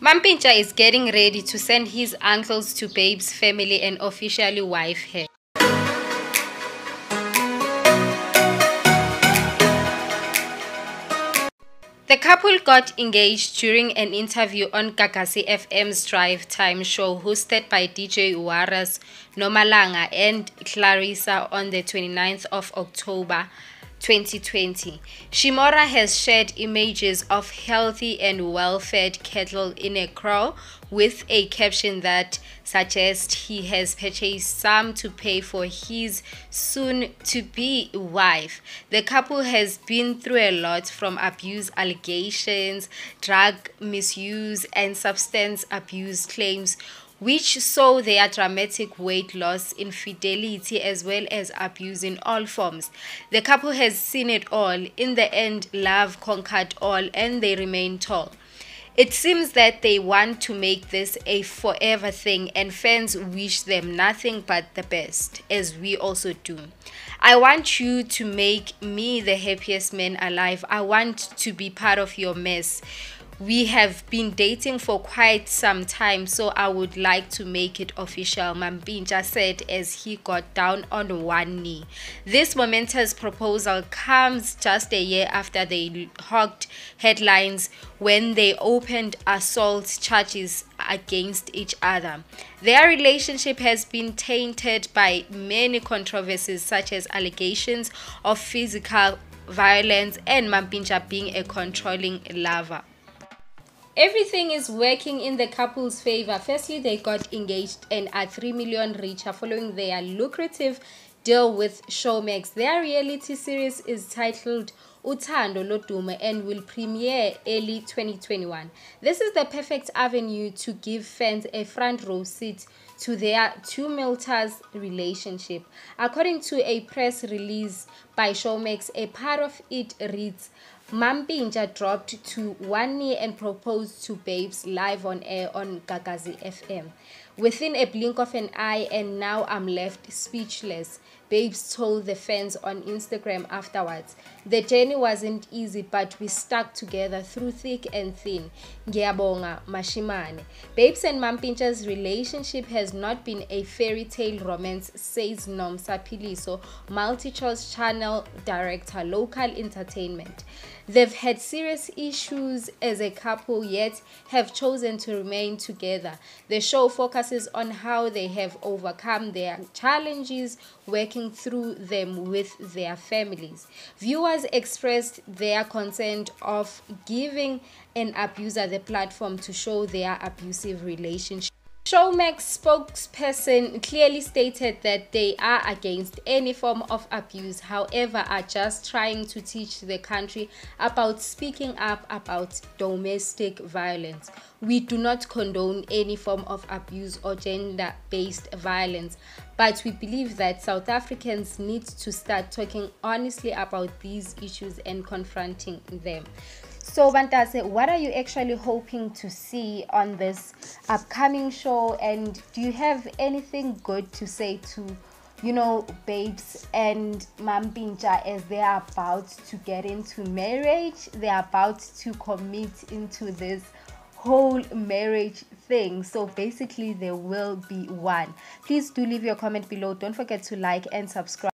Mampincha is getting ready to send his uncles to Babe's family and officially wife her. The couple got engaged during an interview on Kakasi FM's Drive Time show hosted by DJ Uwaras, Nomalanga and Clarissa on the 29th of October 2020. Shimora has shared images of healthy and well-fed cattle in a crow with a caption that suggests he has purchased some to pay for his soon-to-be wife. The couple has been through a lot from abuse allegations, drug misuse and substance abuse claims which saw their dramatic weight loss, infidelity, as well as abuse in all forms. The couple has seen it all. In the end, love conquered all, and they remain tall. It seems that they want to make this a forever thing, and fans wish them nothing but the best, as we also do. I want you to make me the happiest man alive. I want to be part of your mess we have been dating for quite some time, so I would like to make it official, Mambinja said as he got down on one knee. This momentous proposal comes just a year after they hogged headlines when they opened assault charges against each other. Their relationship has been tainted by many controversies, such as allegations of physical violence and Mampinja being a controlling lover. Everything is working in the couple's favor. Firstly, they got engaged and are 3 million richer following their lucrative deal with Showmax. Their reality series is titled Uthando Loduma and will premiere early 2021. This is the perfect avenue to give fans a front row seat to their tumultuous relationship. According to a press release by Showmax, a part of it reads, Mampinja dropped to one knee and proposed to babes live on air on Gagazi FM. Within a blink of an eye, and now I'm left speechless. Babes told the fans on Instagram afterwards. The journey wasn't easy, but we stuck together through thick and thin. Ngiyabonga Mashimane. Babes and Mampincha's relationship has not been a fairy tale romance, says Nom Sapiliso, Multichoice Channel Director, Local Entertainment. They've had serious issues as a couple yet have chosen to remain together. The show focuses on how they have overcome their challenges, working through them with their families. Viewers expressed their consent of giving an abuser the platform to show their abusive relationship. Showmax spokesperson clearly stated that they are against any form of abuse, however, are just trying to teach the country about speaking up about domestic violence. We do not condone any form of abuse or gender based violence, but we believe that South Africans need to start talking honestly about these issues and confronting them. So Bantase, what are you actually hoping to see on this upcoming show and do you have anything good to say to you know babes and Mampincha as they are about to get into marriage, they are about to commit into this whole marriage thing so basically there will be one please do leave your comment below don't forget to like and subscribe